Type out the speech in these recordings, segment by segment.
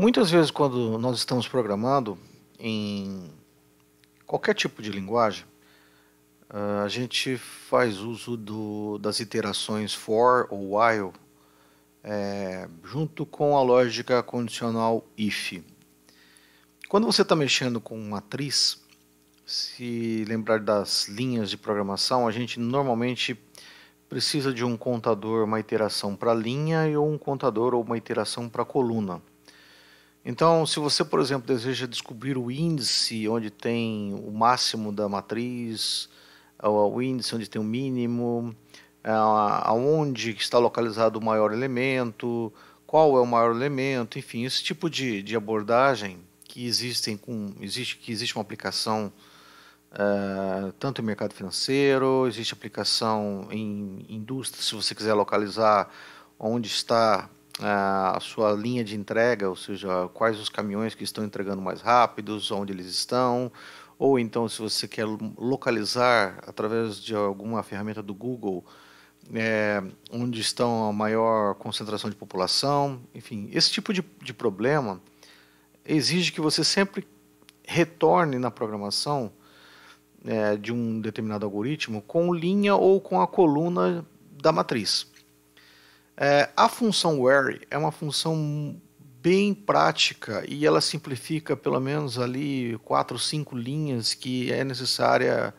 Muitas vezes, quando nós estamos programando em qualquer tipo de linguagem, ah, a gente faz uso do, das iterações for ou while é, junto com a lógica condicional if. Quando você está mexendo com matriz, se lembrar das linhas de programação, a gente normalmente precisa de um contador, uma iteração para linha e um contador ou uma iteração para coluna. Então, se você, por exemplo, deseja descobrir o índice onde tem o máximo da matriz, o índice onde tem o mínimo, é, aonde está localizado o maior elemento, qual é o maior elemento, enfim, esse tipo de, de abordagem que existem com existe que existe uma aplicação uh, tanto em mercado financeiro, existe aplicação em indústria, se você quiser localizar onde está a sua linha de entrega, ou seja, quais os caminhões que estão entregando mais rápidos, onde eles estão, ou então se você quer localizar através de alguma ferramenta do Google é, onde estão a maior concentração de população, enfim, esse tipo de, de problema exige que você sempre retorne na programação é, de um determinado algoritmo com linha ou com a coluna da matriz. É, a função where é uma função bem prática e ela simplifica pelo menos ali quatro ou cinco linhas que é necessária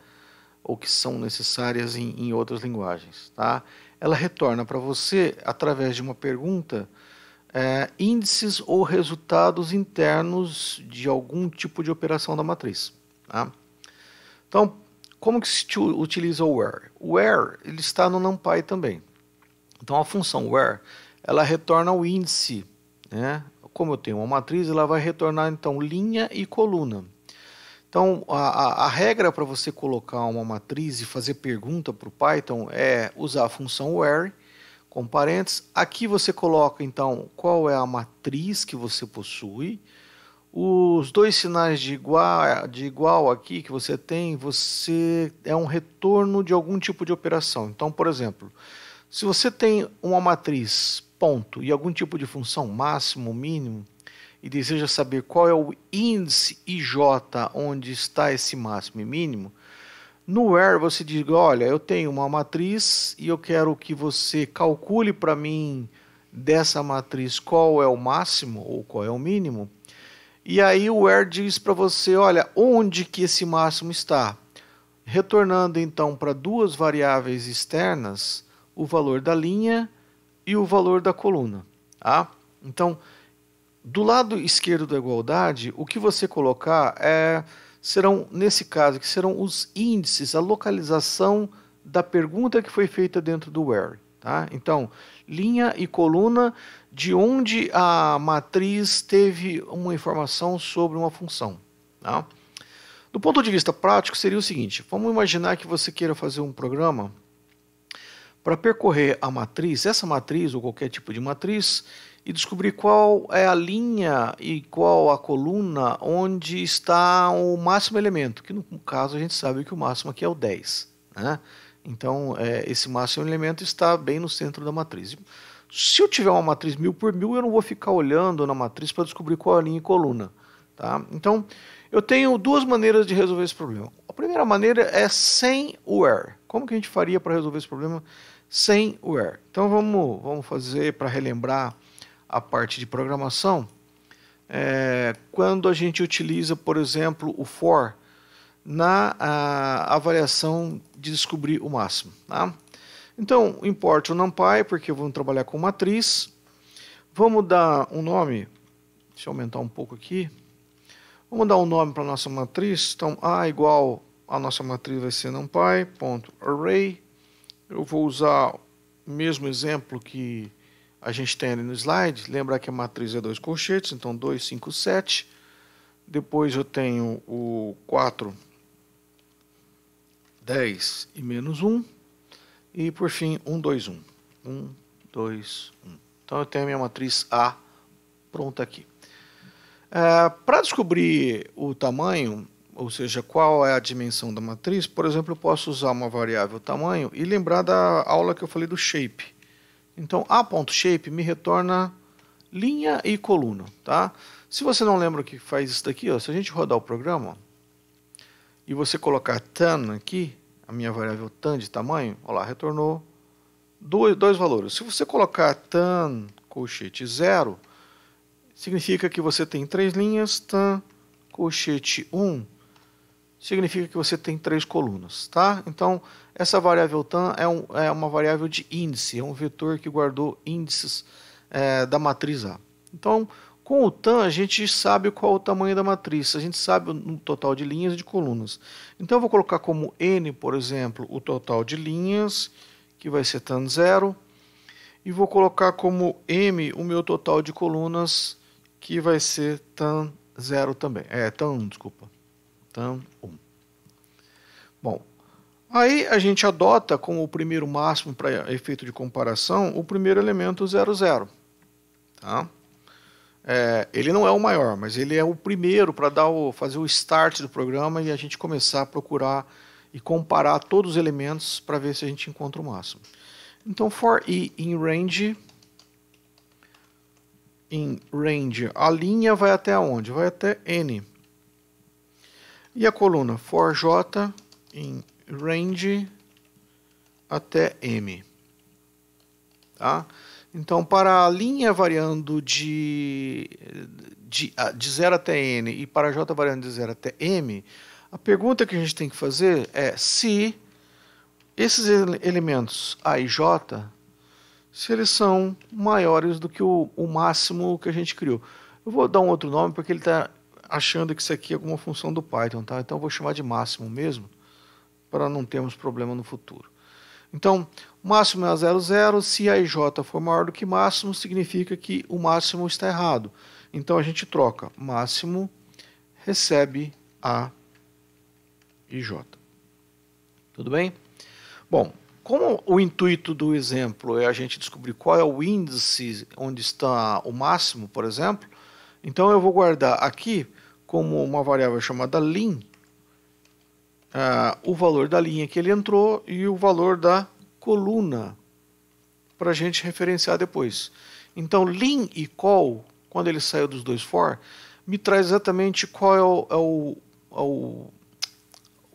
ou que são necessárias em, em outras linguagens, tá? Ela retorna para você através de uma pergunta é, índices ou resultados internos de algum tipo de operação da matriz, tá? Então, como que se utiliza o where? O where ele está no NumPy também, então a função where ela retorna o índice, né? Como eu tenho uma matriz, ela vai retornar então linha e coluna. Então a, a, a regra para você colocar uma matriz e fazer pergunta para o Python é usar a função where com parênteses. Aqui você coloca então qual é a matriz que você possui. Os dois sinais de igual, de igual aqui que você tem, você é um retorno de algum tipo de operação. Então, por exemplo, se você tem uma matriz ponto e algum tipo de função máximo, mínimo, e deseja saber qual é o índice IJ onde está esse máximo e mínimo, no where você diz, olha, eu tenho uma matriz e eu quero que você calcule para mim dessa matriz qual é o máximo ou qual é o mínimo. E aí o where diz para você, olha, onde que esse máximo está. Retornando então para duas variáveis externas, o valor da linha e o valor da coluna. Tá? Então, do lado esquerdo da igualdade, o que você colocar é, serão, nesse caso, que serão os índices, a localização da pergunta que foi feita dentro do where. Tá? Então, linha e coluna de onde a matriz teve uma informação sobre uma função. Tá? Do ponto de vista prático, seria o seguinte: vamos imaginar que você queira fazer um programa para percorrer a matriz, essa matriz ou qualquer tipo de matriz, e descobrir qual é a linha e qual a coluna onde está o máximo elemento, que no caso a gente sabe que o máximo aqui é o 10. Né? Então, é, esse máximo elemento está bem no centro da matriz. Se eu tiver uma matriz mil por mil, eu não vou ficar olhando na matriz para descobrir qual é a linha e coluna. Tá? Então, eu tenho duas maneiras de resolver esse problema. A primeira maneira é sem o where. Como que a gente faria para resolver esse problema sem o where? Então vamos, vamos fazer para relembrar a parte de programação. É, quando a gente utiliza, por exemplo, o for na a, avaliação de descobrir o máximo. Tá? Então, importa o NumPy, porque vamos trabalhar com matriz. Vamos dar um nome, deixa eu aumentar um pouco aqui. Vamos dar um nome para a nossa matriz. Então, A igual a nossa matriz vai ser numpy.array. Eu vou usar o mesmo exemplo que a gente tem ali no slide. Lembrar que a matriz é dois colchetes, então 2, 5, 7. Depois eu tenho o 4, 10 e menos 1. E por fim, 1, 2, 1. 1, 2, 1. Então eu tenho a minha matriz A pronta aqui. É, Para descobrir o tamanho, ou seja, qual é a dimensão da matriz, por exemplo, eu posso usar uma variável tamanho e lembrar da aula que eu falei do shape. Então, a.shape me retorna linha e coluna, tá? Se você não lembra o que faz isso daqui, ó, se a gente rodar o programa e você colocar tan aqui, a minha variável tan de tamanho, ó lá, retornou dois, dois valores. Se você colocar tan colchete 0, significa que você tem três linhas, tan colchete 1, um, significa que você tem três colunas, tá? Então, essa variável tan é, um, é uma variável de índice, é um vetor que guardou índices é, da matriz A. Então, com o tan, a gente sabe qual é o tamanho da matriz, a gente sabe o total de linhas e de colunas. Então, eu vou colocar como n, por exemplo, o total de linhas, que vai ser tan zero, e vou colocar como m o meu total de colunas, que vai ser tan zero também, é tan, desculpa. Então, 1. Bom, aí a gente adota como o primeiro máximo para efeito de comparação o primeiro elemento 00. Tá? É, ele não é o maior, mas ele é o primeiro para dar o, fazer o start do programa e a gente começar a procurar e comparar todos os elementos para ver se a gente encontra o máximo. Então, for i in range, in range, a linha vai até onde? Vai até n. E a coluna for j em range até m. Tá? Então, para a linha variando de, de, ah, de 0 até n e para j variando de 0 até m, a pergunta que a gente tem que fazer é se esses elementos a e j, se eles são maiores do que o, o máximo que a gente criou. Eu vou dar um outro nome porque ele está achando que isso aqui é alguma função do Python, tá? Então eu vou chamar de máximo mesmo, para não termos problema no futuro. Então, máximo é 00, se a IJ for maior do que máximo, significa que o máximo está errado. Então a gente troca, máximo recebe a IJ. Tudo bem? Bom, como o intuito do exemplo é a gente descobrir qual é o índice onde está o máximo, por exemplo, então eu vou guardar aqui como uma variável chamada lin, uh, ah, o valor da linha que ele entrou e o valor da coluna para a gente referenciar depois. Então, lin e call, quando ele saiu dos dois for, me traz exatamente qual é o, é o, é o,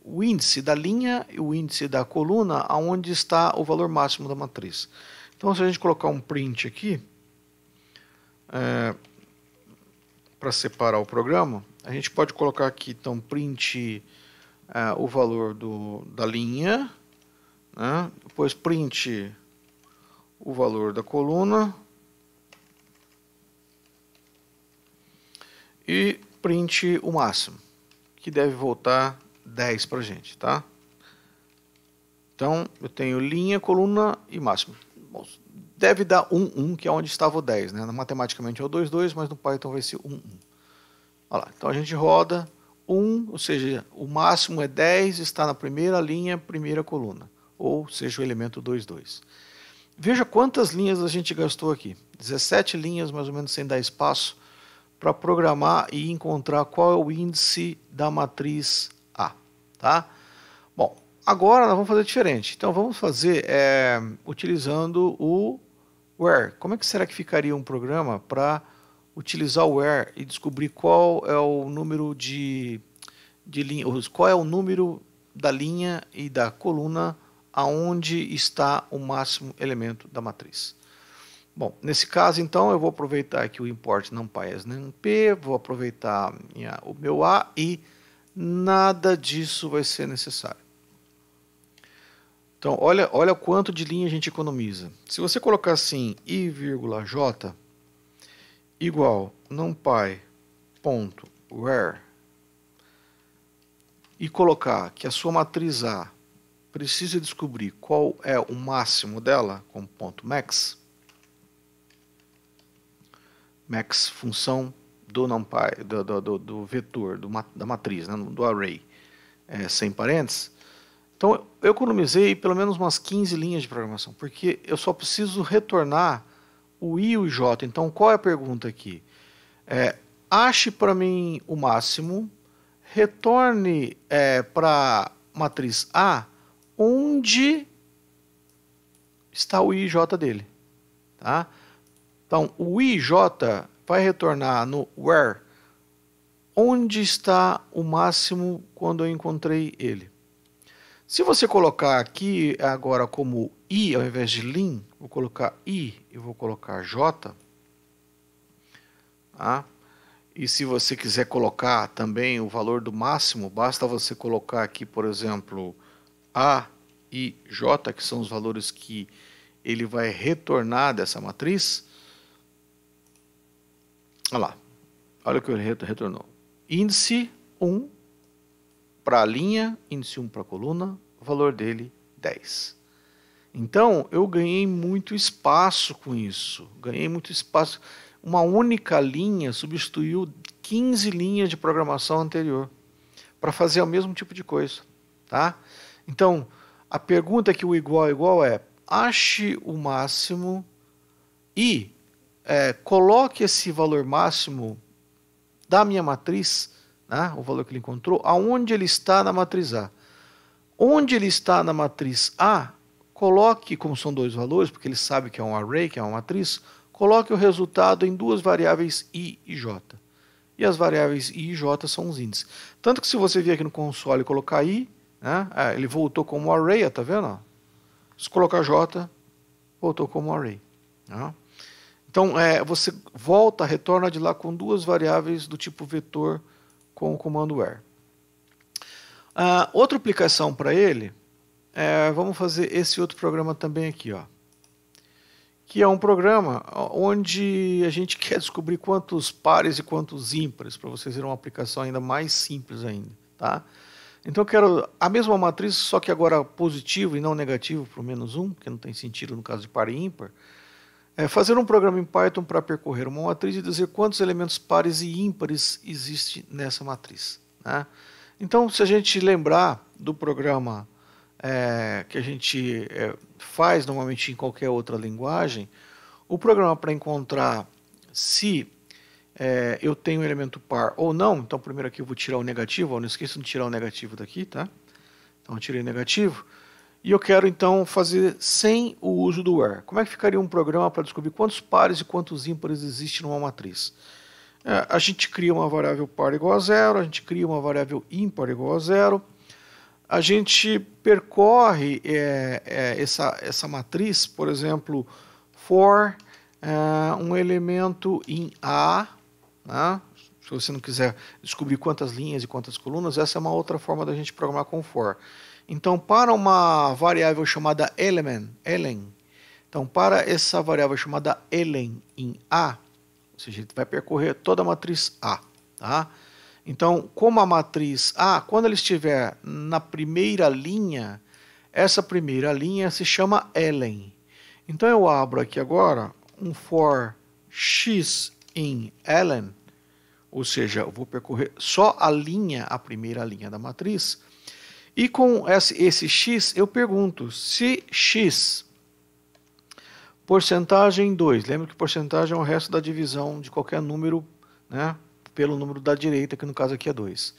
o índice da linha e o índice da coluna, aonde está o valor máximo da matriz. Então, se a gente colocar um print aqui, é, para separar o programa, a gente pode colocar aqui, então, print uh, o valor do, da linha, né? depois print o valor da coluna e print o máximo, que deve voltar 10 para a gente, tá? Então, eu tenho linha, coluna e máximo. Bom, deve dar 1, 1, que é onde estava o 10, né? Matematicamente é o 2, 2, mas no Python vai ser 1, 1. Olha lá, então a gente roda 1, um, ou seja, o máximo é 10, está na primeira linha, primeira coluna, ou seja, o elemento 2, 2. Veja quantas linhas a gente gastou aqui. 17 linhas, mais ou menos, sem dar espaço, para programar e encontrar qual é o índice da matriz A. Tá? Bom, agora nós vamos fazer diferente. Então vamos fazer é, utilizando o where. Como é que será que ficaria um programa para utilizar o where e descobrir qual é o número de, de linha, qual é o número da linha e da coluna aonde está o máximo elemento da matriz. Bom, nesse caso então eu vou aproveitar aqui o import numpy as p vou aproveitar minha, o meu a e nada disso vai ser necessário. Então, olha, olha quanto de linha a gente economiza. Se você colocar assim i,j, igual numpy ponto where e colocar que a sua matriz A precisa descobrir qual é o máximo dela com ponto max max função do numpy do, do, do vetor do, da matriz né, do array é, sem parênteses então eu economizei pelo menos umas 15 linhas de programação porque eu só preciso retornar o I e o J. Então, qual é a pergunta aqui? É, ache para mim o máximo, retorne é, para matriz A, onde está o I e J dele. Tá? Então, o I e J vai retornar no where, onde está o máximo quando eu encontrei ele. Se você colocar aqui agora como i ao invés de lin, vou colocar I e vou colocar J. Tá? E se você quiser colocar também o valor do máximo, basta você colocar aqui, por exemplo, A e J, que são os valores que ele vai retornar dessa matriz. Olha lá, olha o que ele retornou. Índice 1 para a linha, índice 1 para a coluna, valor dele 10. Então, eu ganhei muito espaço com isso. Ganhei muito espaço. Uma única linha substituiu 15 linhas de programação anterior para fazer o mesmo tipo de coisa, tá? Então, a pergunta que o igual é igual é: ache o máximo e é, coloque esse valor máximo da minha matriz, né, o valor que ele encontrou, aonde ele está na matriz A. Onde ele está na matriz A, coloque, como são dois valores, porque ele sabe que é um array, que é uma matriz, coloque o resultado em duas variáveis i e j. E as variáveis i e j são os índices. Tanto que se você vir aqui no console e colocar i, né, é, ele voltou como array, tá vendo? Se colocar j, voltou como array. Né? Então, é, você volta, retorna de lá com duas variáveis do tipo vetor com o comando where. Uh, outra aplicação para ele é, vamos fazer esse outro programa também aqui, ó. Que é um programa onde a gente quer descobrir quantos pares e quantos ímpares, para vocês verem uma aplicação ainda mais simples ainda, tá? Então eu quero a mesma matriz, só que agora positivo e não negativo para o menos um, que não tem sentido no caso de par e ímpar. É fazer um programa em Python para percorrer uma matriz e dizer quantos elementos pares e ímpares existe nessa matriz. Né? Então, se a gente lembrar do programa é, que a gente é, faz normalmente em qualquer outra linguagem, o programa para encontrar se é, eu tenho um elemento par ou não, então primeiro aqui eu vou tirar o negativo, ó, não esqueçam de tirar o negativo daqui, tá? Então eu tirei o negativo. E eu quero então fazer sem o uso do where. Como é que ficaria um programa para descobrir quantos pares e quantos ímpares existem numa matriz? É, a gente cria uma variável par igual a zero, a gente cria uma variável ímpar igual a zero, a gente percorre é, é, essa, essa matriz, por exemplo, for é, um elemento em A, né? se você não quiser descobrir quantas linhas e quantas colunas, essa é uma outra forma da gente programar com for. Então, para uma variável chamada element, elen, então para essa variável chamada elen em A, ou seja, gente vai percorrer toda a matriz A, tá? Então, como a matriz A, quando ela estiver na primeira linha, essa primeira linha se chama Ellen. Então, eu abro aqui agora um for x em Ellen, ou seja, eu vou percorrer só a linha, a primeira linha da matriz, e com esse, esse x eu pergunto se x porcentagem 2, lembra que porcentagem é o resto da divisão de qualquer número, né? pelo número da direita, que no caso aqui é 2,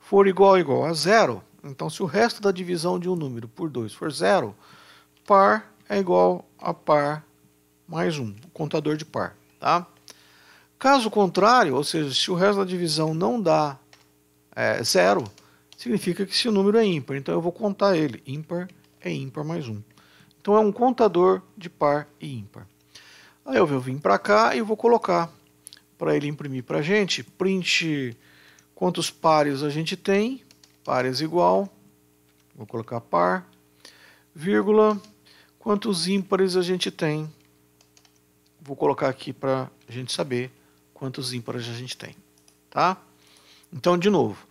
for igual ou igual a zero, então se o resto da divisão de um número por 2 for zero, par é igual a par mais 1, um, contador de par. Tá? Caso contrário, ou seja, se o resto da divisão não dá é, zero, significa que se o número é ímpar, então eu vou contar ele. Ímpar é ímpar mais 1. Um. Então é um contador de par e ímpar. Aí eu vim para cá e vou colocar para ele imprimir para a gente. Print quantos pares a gente tem, pares é igual, vou colocar par, vírgula, quantos ímpares a gente tem, vou colocar aqui para a gente saber quantos ímpares a gente tem, tá? Então, de novo,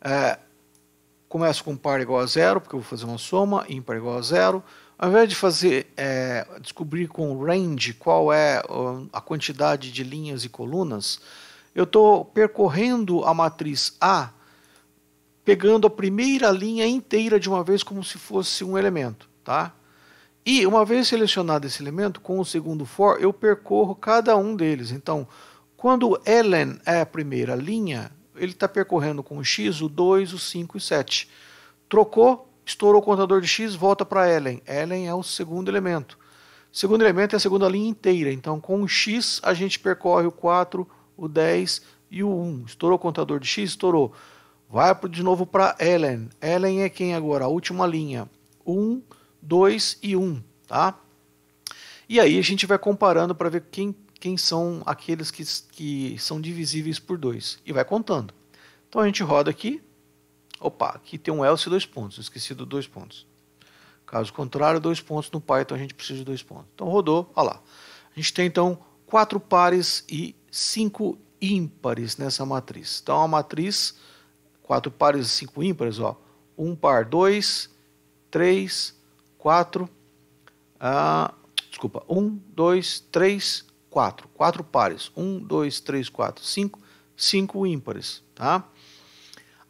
é, começo com par igual a zero, porque eu vou fazer uma soma, ímpar igual a zero, ao invés de fazer, é, descobrir com o range qual é a quantidade de linhas e colunas, eu estou percorrendo a matriz A, pegando a primeira linha inteira de uma vez como se fosse um elemento. Tá? E uma vez selecionado esse elemento, com o segundo for, eu percorro cada um deles. Então, quando Ellen é a primeira linha, ele está percorrendo com o X o 2, o 5 e o 7. Trocou, Estourou o contador de X, volta para Ellen. Ellen é o segundo elemento. O segundo elemento é a segunda linha inteira. Então, com o X, a gente percorre o 4, o 10 e o 1. Estourou o contador de X? Estourou. Vai de novo para Ellen. Ellen é quem agora? A última linha. 1, 2 e 1. Tá? E aí a gente vai comparando para ver quem, quem são aqueles que, que são divisíveis por 2. E vai contando. Então a gente roda aqui. Opa, aqui tem um else e dois pontos. Esqueci dos dois pontos. Caso contrário, dois pontos no Python, a gente precisa de dois pontos. Então rodou, olha lá. A gente tem então quatro pares e cinco ímpares nessa matriz. Então a matriz, quatro pares e cinco ímpares, ó. Um par, dois, três, quatro. Ah, desculpa, um, dois, três, quatro. Quatro pares. Um, dois, três, quatro, cinco. Cinco ímpares, tá?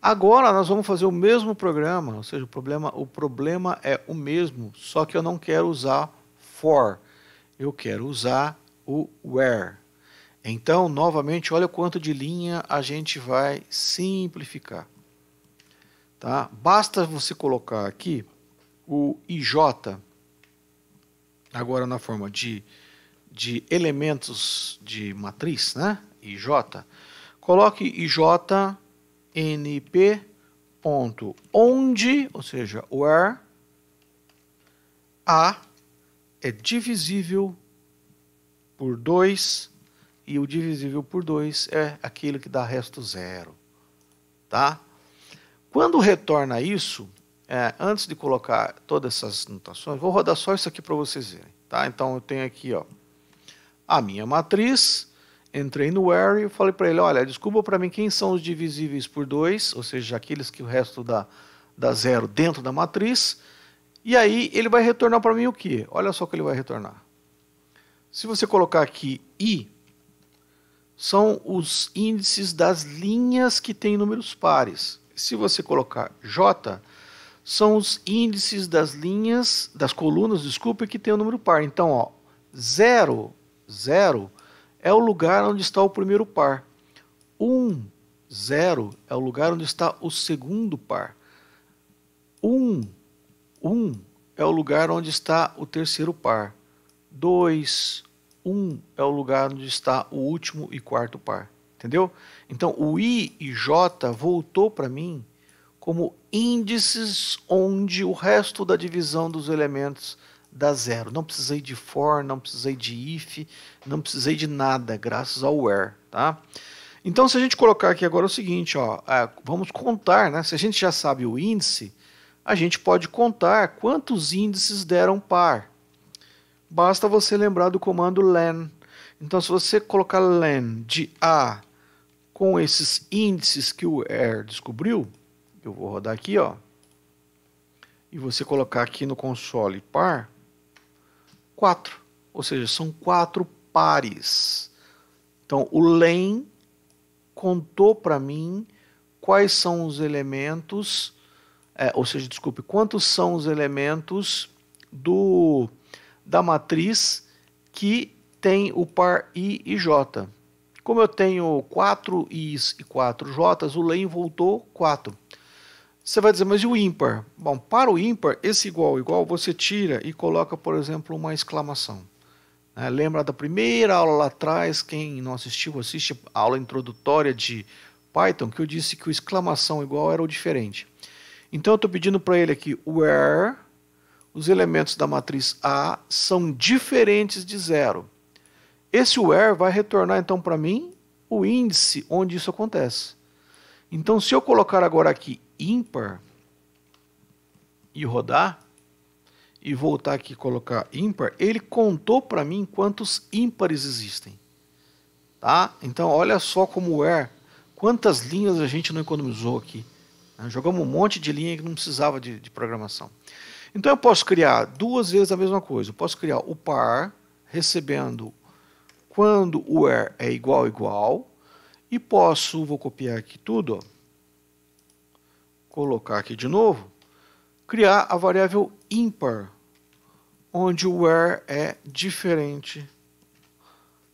Agora nós vamos fazer o mesmo programa, ou seja, o problema, o problema é o mesmo, só que eu não quero usar for, eu quero usar o where. Então, novamente, olha o quanto de linha a gente vai simplificar. Tá? Basta você colocar aqui o IJ, agora na forma de, de elementos de matriz, né? IJ. Coloque IJ np ponto onde, ou seja, where a é divisível por 2 e o divisível por 2 é aquele que dá resto zero, tá? Quando retorna isso, é, antes de colocar todas essas notações, vou rodar só isso aqui para vocês verem, tá? Então eu tenho aqui, ó, a minha matriz Entrei no Where e falei para ele: olha, desculpa para mim quem são os divisíveis por 2, ou seja, aqueles que o resto dá, dá zero dentro da matriz. E aí ele vai retornar para mim o que? Olha só o que ele vai retornar. Se você colocar aqui i, são os índices das linhas que têm números pares. Se você colocar j, são os índices das linhas, das colunas, desculpe, que tem o um número par. Então, ó, 0, 0 é o lugar onde está o primeiro par. 1, 0 é o lugar onde está o segundo par. 1, 1 é o lugar onde está o terceiro par. 2, 1 é o lugar onde está o último e quarto par. Entendeu? Então o I e J voltou para mim como índices onde o resto da divisão dos elementos dá zero. Não precisei de for, não precisei de if, não precisei de nada, graças ao where, tá? Então, se a gente colocar aqui agora o seguinte, ó, é, vamos contar, né? Se a gente já sabe o índice, a gente pode contar quantos índices deram par. Basta você lembrar do comando len. Então, se você colocar len de a com esses índices que o where descobriu, eu vou rodar aqui, ó, e você colocar aqui no console par, 4. Ou seja, são quatro pares. Então, o Len contou para mim quais são os elementos, é, ou seja, desculpe, quantos são os elementos do da matriz que tem o par i e j. Como eu tenho 4 i's e 4 j's, o Len voltou 4. Você vai dizer, mas e o ímpar? Bom, para o ímpar, esse igual igual você tira e coloca, por exemplo, uma exclamação. É, lembra da primeira aula lá atrás, quem não assistiu, assiste a aula introdutória de Python, que eu disse que o exclamação igual era o diferente. Então eu estou pedindo para ele aqui, where os elementos da matriz A são diferentes de zero. Esse where vai retornar então para mim o índice onde isso acontece. Então se eu colocar agora aqui ímpar e rodar e voltar aqui e colocar ímpar, ele contou para mim quantos ímpares existem. Tá? Então olha só como é, quantas linhas a gente não economizou aqui. Né? Jogamos um monte de linha que não precisava de, de programação. Então eu posso criar duas vezes a mesma coisa. Eu posso criar o par recebendo quando o er é igual igual e posso, vou copiar aqui tudo, ó colocar aqui de novo, criar a variável ímpar, onde o where é diferente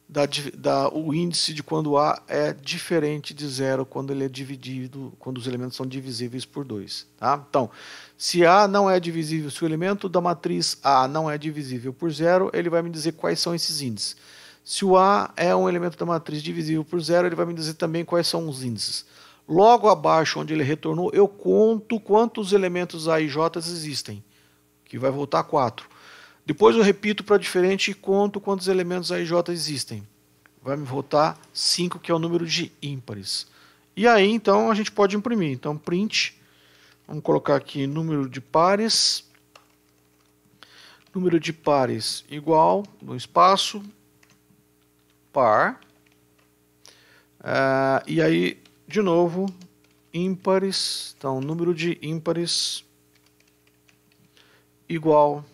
da, da, o índice de quando A é diferente de zero quando ele é dividido, quando os elementos são divisíveis por 2. Tá? Então, se A não é divisível, se o elemento da matriz A não é divisível por zero, ele vai me dizer quais são esses índices. Se o A é um elemento da matriz divisível por zero, ele vai me dizer também quais são os índices. Logo abaixo, onde ele retornou, eu conto quantos elementos A e J existem, que vai voltar 4. Depois eu repito para diferente e conto quantos elementos A e J existem. Vai me voltar 5, que é o número de ímpares. E aí, então, a gente pode imprimir. Então, print. Vamos colocar aqui número de pares. Número de pares igual, no espaço, par. Uh, e aí de novo, ímpares, então número de ímpares igual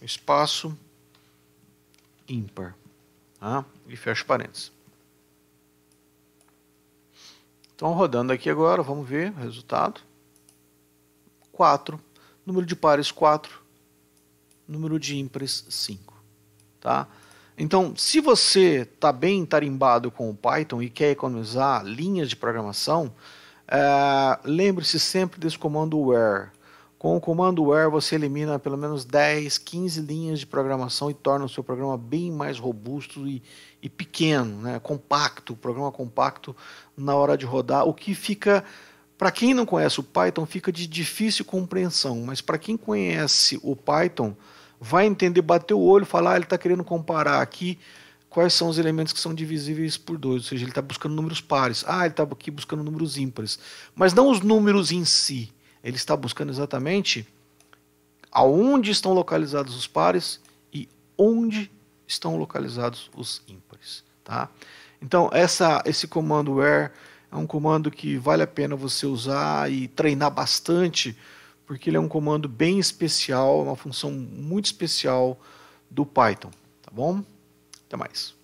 espaço ímpar, tá? e fecha parênteses. Então, rodando aqui agora, vamos ver o resultado. 4. Número de pares, 4. Número de ímpares, 5. Tá? Então, se você está bem tarimbado com o Python e quer economizar linhas de programação, é, lembre-se sempre desse comando where. Com o comando where você elimina pelo menos 10, 15 linhas de programação e torna o seu programa bem mais robusto e, e pequeno, né? compacto, programa compacto na hora de rodar, o que fica para quem não conhece o Python, fica de difícil compreensão, mas para quem conhece o Python, vai entender, bater o olho, falar, ah, ele está querendo comparar aqui quais são os elementos que são divisíveis por 2, ou seja, ele está buscando números pares. Ah, ele está aqui buscando números ímpares. Mas não os números em si, ele está buscando exatamente aonde estão localizados os pares e onde estão localizados os ímpares. Tá? Então, essa, esse comando where é um comando que vale a pena você usar e treinar bastante porque ele é um comando bem especial, uma função muito especial do Python, tá bom? Até mais.